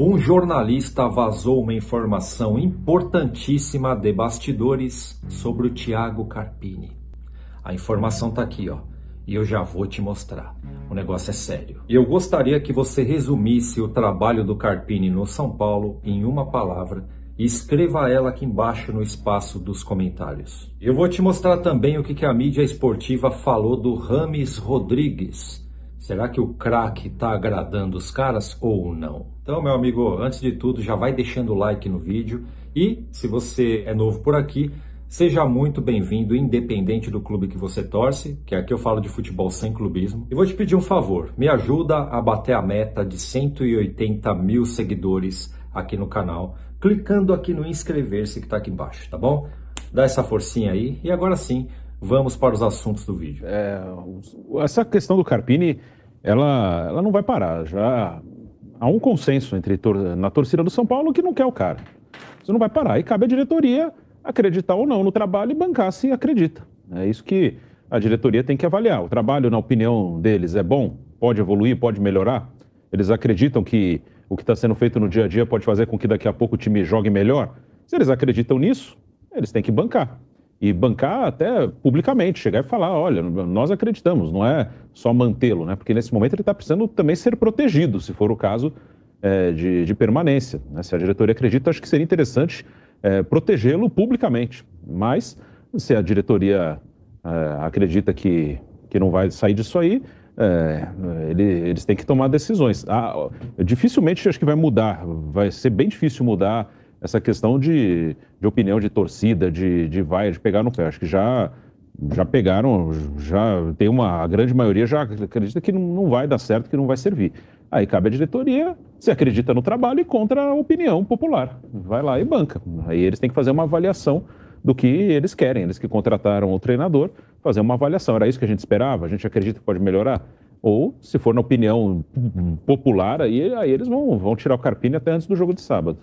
Um jornalista vazou uma informação importantíssima de bastidores sobre o Tiago Carpini. A informação tá aqui, ó, e eu já vou te mostrar. O negócio é sério. E eu gostaria que você resumisse o trabalho do Carpini no São Paulo em uma palavra e escreva ela aqui embaixo no espaço dos comentários. Eu vou te mostrar também o que a mídia esportiva falou do Rames Rodrigues Será que o crack está agradando os caras ou não? Então, meu amigo, antes de tudo, já vai deixando o like no vídeo e se você é novo por aqui, seja muito bem-vindo, independente do clube que você torce, que aqui eu falo de futebol sem clubismo. E vou te pedir um favor, me ajuda a bater a meta de 180 mil seguidores aqui no canal, clicando aqui no inscrever-se que está aqui embaixo, tá bom? Dá essa forcinha aí e agora sim vamos para os assuntos do vídeo. É, essa questão do Carpini ela, ela não vai parar. Já há um consenso entre tor na torcida do São Paulo que não quer o cara. Você não vai parar. E cabe à diretoria acreditar ou não no trabalho e bancar se acredita. É isso que a diretoria tem que avaliar. O trabalho, na opinião deles, é bom? Pode evoluir? Pode melhorar? Eles acreditam que o que está sendo feito no dia a dia pode fazer com que daqui a pouco o time jogue melhor? Se eles acreditam nisso, eles têm que bancar e bancar até publicamente, chegar e falar, olha, nós acreditamos, não é só mantê-lo, né? Porque nesse momento ele está precisando também ser protegido, se for o caso é, de, de, permanência. Né? Se a diretoria acredita, acho que seria interessante é, protegê-lo publicamente. Mas se a diretoria é, acredita que, que não vai sair disso aí, é, ele, eles têm que tomar decisões. Ah, dificilmente acho que vai mudar, vai ser bem difícil mudar essa questão de, de opinião de torcida, de, de vai, de pegar no pé. Acho que já já pegaram, já tem uma a grande maioria já acredita que não vai dar certo, que não vai servir. Aí cabe à diretoria, se acredita no trabalho e contra a opinião popular. Vai lá e banca. Aí eles têm que fazer uma avaliação do que eles querem, eles que contrataram o treinador, fazer uma avaliação. Era isso que a gente esperava, a gente acredita que pode melhorar. Ou, se for na opinião popular, aí, aí eles vão, vão tirar o Carpini até antes do jogo de sábado.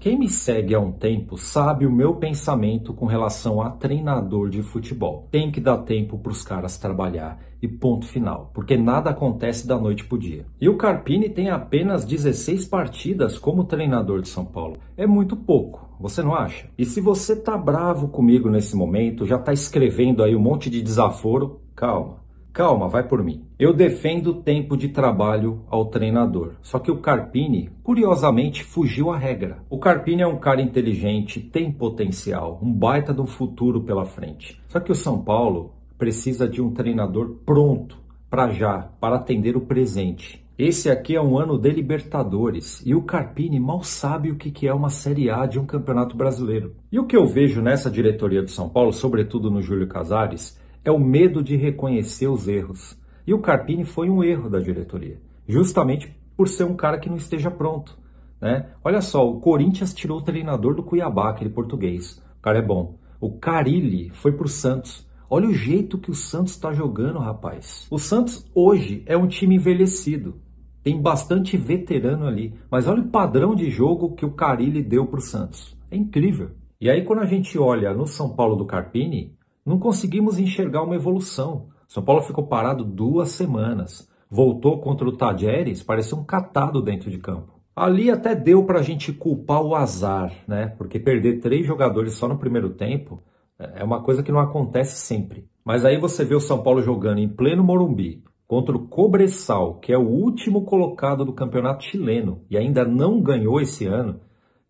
Quem me segue há um tempo sabe o meu pensamento com relação a treinador de futebol. Tem que dar tempo para os caras trabalhar e ponto final, porque nada acontece da noite pro dia. E o Carpini tem apenas 16 partidas como treinador de São Paulo. É muito pouco. Você não acha? E se você tá bravo comigo nesse momento, já tá escrevendo aí um monte de desaforo, calma. Calma, vai por mim. Eu defendo o tempo de trabalho ao treinador. Só que o Carpini, curiosamente, fugiu à regra. O Carpini é um cara inteligente, tem potencial, um baita de um futuro pela frente. Só que o São Paulo precisa de um treinador pronto para já, para atender o presente. Esse aqui é um ano de Libertadores e o Carpini mal sabe o que é uma Série A de um campeonato brasileiro. E o que eu vejo nessa diretoria do São Paulo, sobretudo no Júlio Casares, é o medo de reconhecer os erros. E o Carpini foi um erro da diretoria, justamente por ser um cara que não esteja pronto. Né? Olha só, o Corinthians tirou o treinador do Cuiabá, aquele português. O cara é bom. O Carilli foi pro Santos. Olha o jeito que o Santos está jogando, rapaz. O Santos hoje é um time envelhecido. Tem bastante veterano ali. Mas olha o padrão de jogo que o Carilli deu pro Santos. É incrível. E aí, quando a gente olha no São Paulo do Carpini, não conseguimos enxergar uma evolução. São Paulo ficou parado duas semanas. Voltou contra o Tadjeres, parecia um catado dentro de campo. Ali até deu para a gente culpar o azar, né? Porque perder três jogadores só no primeiro tempo é uma coisa que não acontece sempre. Mas aí você vê o São Paulo jogando em pleno Morumbi contra o Cobressal, que é o último colocado do campeonato chileno e ainda não ganhou esse ano.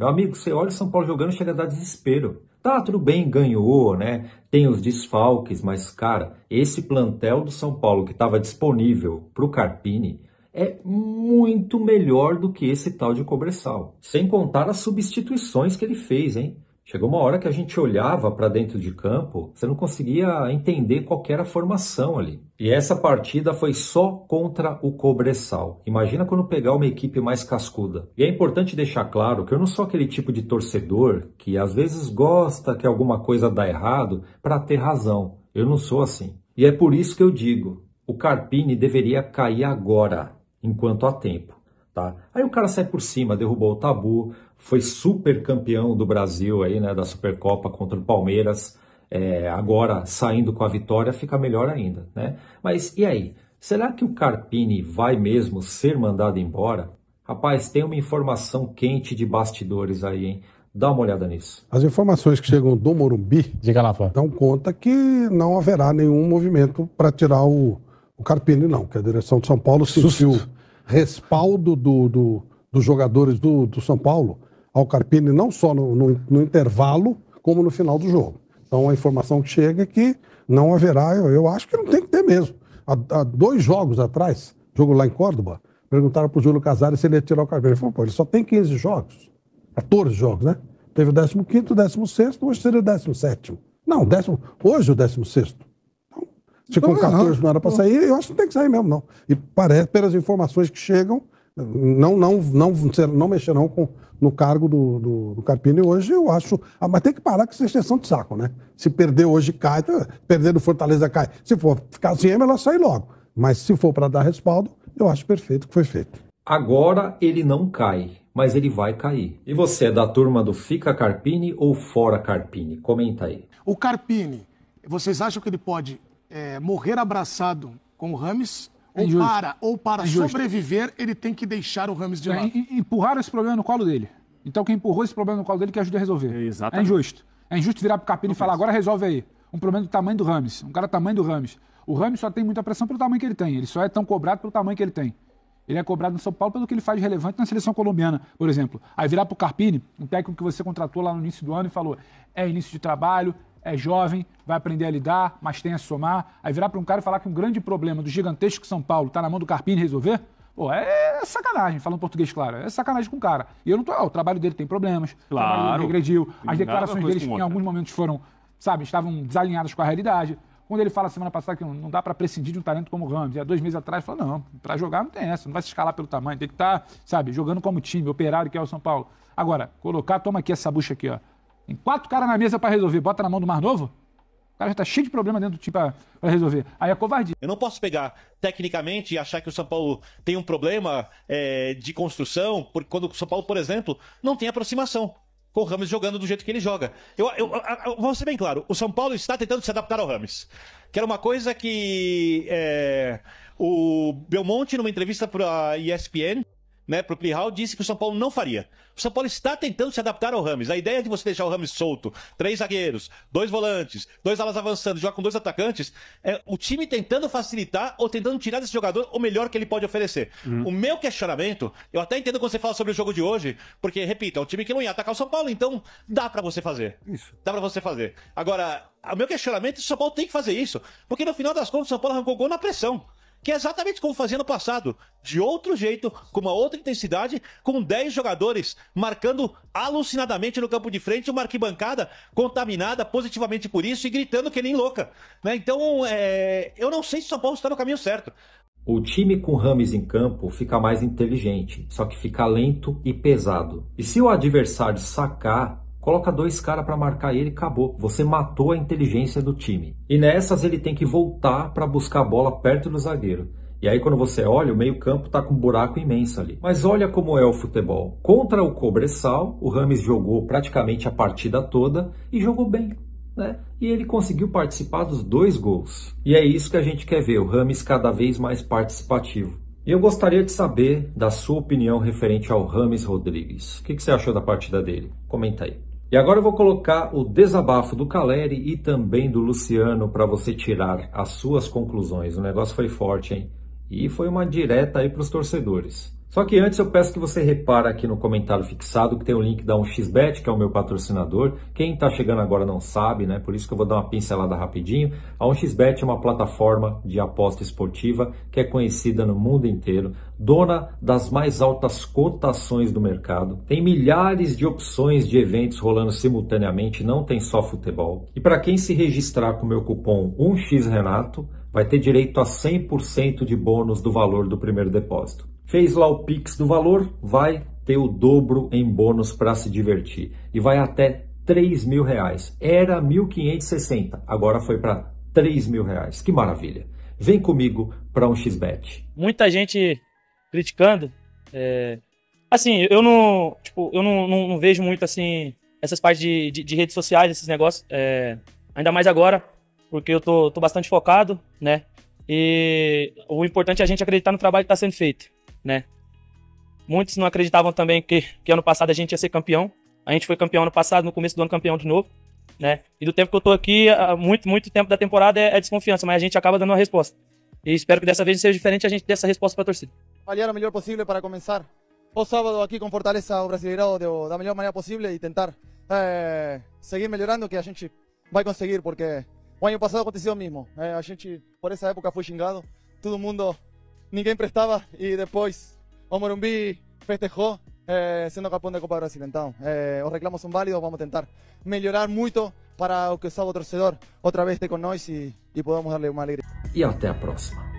Meu amigo, você olha o São Paulo jogando, chega a dar desespero. Tá, tudo bem, ganhou, né? Tem os desfalques, mas, cara, esse plantel do São Paulo que estava disponível para o Carpini é muito melhor do que esse tal de Cobressal. Sem contar as substituições que ele fez, hein? Chegou uma hora que a gente olhava para dentro de campo, você não conseguia entender qual era a formação ali. E essa partida foi só contra o Cobressal. Imagina quando pegar uma equipe mais cascuda. E é importante deixar claro que eu não sou aquele tipo de torcedor que às vezes gosta que alguma coisa dá errado para ter razão. Eu não sou assim. E é por isso que eu digo, o Carpini deveria cair agora, enquanto há tempo. Tá? Aí o cara sai por cima, derrubou o tabu, foi super campeão do Brasil aí, né, da Supercopa contra o Palmeiras, é, agora saindo com a vitória fica melhor ainda, né? Mas e aí? Será que o Carpini vai mesmo ser mandado embora? Rapaz, tem uma informação quente de bastidores aí, hein? Dá uma olhada nisso. As informações que chegam do Morumbi Diga lá, dão conta que não haverá nenhum movimento para tirar o, o Carpini, não, que a direção de São Paulo sentiu. Susto respaldo do, do, dos jogadores do, do, São Paulo ao Carpini, não só no, no, no, intervalo, como no final do jogo. Então a informação que chega é que não haverá, eu, eu acho que não tem que ter mesmo. Há, há dois jogos atrás, jogo lá em Córdoba, perguntaram para o Júlio Casares se ele ia tirar o Carpini. Ele falou, pô, ele só tem 15 jogos, 14 jogos, né? Teve o 15 o 16 hoje seria o 17 Não, décimo, hoje o 16 se com 14 não era para sair, eu acho que não tem que sair mesmo, não. E parece, pelas informações que chegam, não, não, não, não mexerão com, no cargo do, do, do Carpini hoje, eu acho. Ah, mas tem que parar com essa extensão de saco, né? Se perder hoje, cai. Tá, perder Fortaleza, cai. Se for ficar sem assim, ela sai logo. Mas se for para dar respaldo, eu acho perfeito o que foi feito. Agora ele não cai, mas ele vai cair. E você é da turma do Fica Carpini ou Fora Carpini? Comenta aí. O Carpini, vocês acham que ele pode é, morrer abraçado com o Rames, ou é para, ou para é sobreviver, ele tem que deixar o Rames de é, lado. empurrar empurraram esse problema no colo dele. Então quem empurrou esse problema no colo dele que ajuda a resolver. Exatamente. É injusto. É injusto virar pro Capini e falar, agora resolve aí. Um problema do tamanho do Rames. Um cara do tamanho do Rames. O Rames só tem muita pressão pelo tamanho que ele tem. Ele só é tão cobrado pelo tamanho que ele tem. Ele é cobrado no São Paulo pelo que ele faz relevante na seleção colombiana, por exemplo. Aí virar pro Carpini, um técnico que você contratou lá no início do ano e falou: é início de trabalho, é jovem, vai aprender a lidar, mas tem a somar. Aí virar para um cara e falar que um grande problema do gigantesco São Paulo está na mão do Carpini resolver, pô, é sacanagem, falando português, claro, é sacanagem com o cara. E eu não tô. Ó, o trabalho dele tem problemas, claro, o regrediu, as declarações dele em alguns momentos foram, sabe, estavam desalinhadas com a realidade. Quando ele fala semana passada que não dá para prescindir de um talento como o Ramos, e há dois meses atrás falou: não, para jogar não tem essa, não vai se escalar pelo tamanho, tem que estar, tá, sabe, jogando como time, operário que é o São Paulo. Agora, colocar, toma aqui essa bucha aqui, ó. Tem quatro caras na mesa para resolver. Bota na mão do Mar novo? O cara já tá cheio de problema dentro do time para resolver. Aí é covardia. Eu não posso pegar tecnicamente e achar que o São Paulo tem um problema é, de construção, porque quando o São Paulo, por exemplo, não tem aproximação com o Rames jogando do jeito que ele joga. Eu, eu, eu, eu, vou ser bem claro, o São Paulo está tentando se adaptar ao Rames. Que era uma coisa que é, o Belmonte, numa entrevista para a ESPN, né, para o Plihal, disse que o São Paulo não faria. O São Paulo está tentando se adaptar ao Rames. A ideia de você deixar o Rames solto, três zagueiros, dois volantes, dois alas avançando, jogar com dois atacantes, é o time tentando facilitar ou tentando tirar desse jogador o melhor que ele pode oferecer. Uhum. O meu questionamento, eu até entendo quando você fala sobre o jogo de hoje, porque, repito, é um time que não ia atacar o São Paulo, então dá para você fazer. Isso. Dá para você fazer. Agora, o meu questionamento é se o São Paulo tem que fazer isso, porque no final das contas o São Paulo arrancou gol na pressão que é exatamente como fazia no passado, de outro jeito, com uma outra intensidade, com 10 jogadores marcando alucinadamente no campo de frente, uma arquibancada contaminada positivamente por isso e gritando que nem louca. Né? Então, é... eu não sei se o São Paulo está no caminho certo. O time com Rames em campo fica mais inteligente, só que fica lento e pesado. E se o adversário sacar Coloca dois caras para marcar ele, acabou. Você matou a inteligência do time. E nessas ele tem que voltar para buscar a bola perto do zagueiro. E aí quando você olha, o meio-campo tá com um buraco imenso ali. Mas olha como é o futebol. Contra o Cobressal, o Rames jogou praticamente a partida toda e jogou bem. Né? E ele conseguiu participar dos dois gols. E é isso que a gente quer ver, o Rames cada vez mais participativo. E eu gostaria de saber da sua opinião referente ao Rames Rodrigues. O que, que você achou da partida dele? Comenta aí. E agora eu vou colocar o desabafo do Caleri e também do Luciano para você tirar as suas conclusões. O negócio foi forte, hein? E foi uma direta aí para os torcedores. Só que antes eu peço que você repara aqui no comentário fixado que tem o link da 1xBet, que é o meu patrocinador. Quem está chegando agora não sabe, né? Por isso que eu vou dar uma pincelada rapidinho. A 1xBet é uma plataforma de aposta esportiva que é conhecida no mundo inteiro, dona das mais altas cotações do mercado. Tem milhares de opções de eventos rolando simultaneamente, não tem só futebol. E para quem se registrar com o meu cupom 1xRenato, vai ter direito a 100% de bônus do valor do primeiro depósito. Fez lá o Pix do valor, vai ter o dobro em bônus para se divertir e vai até três mil reais. Era 1.560, agora foi para três mil reais. Que maravilha! Vem comigo para um XBET. Muita gente criticando. É... Assim, eu não, tipo, eu não, não, não, vejo muito assim essas partes de, de, de redes sociais, esses negócios. É... Ainda mais agora, porque eu tô, tô bastante focado, né? E o importante é a gente acreditar no trabalho que está sendo feito, né? Muitos não acreditavam também que, que ano passado a gente ia ser campeão. A gente foi campeão ano passado, no começo do ano campeão de novo, né? E do tempo que eu tô aqui, muito, muito tempo da temporada é, é desconfiança, mas a gente acaba dando uma resposta. E espero que dessa vez seja diferente a gente dê essa resposta para a torcida. Avaliar o melhor possível para começar. O sábado aqui com Fortaleza, o Brasileirão da melhor maneira possível e tentar é, seguir melhorando que a gente vai conseguir, porque o ano passado aconteceu o mesmo. É, eh, a gente, por essa época, foi xingado. Todo mundo, ninguém prestava. E depois, o Morumbi festejou, é, eh, sendo campeão da Copa do Brasil. Então, é, os reclamos são válidos. Vamos tentar melhorar muito para o que o sábado torcedor outra vez esteja conosco e, e podamos dar-lhe uma alegria. E até a próxima.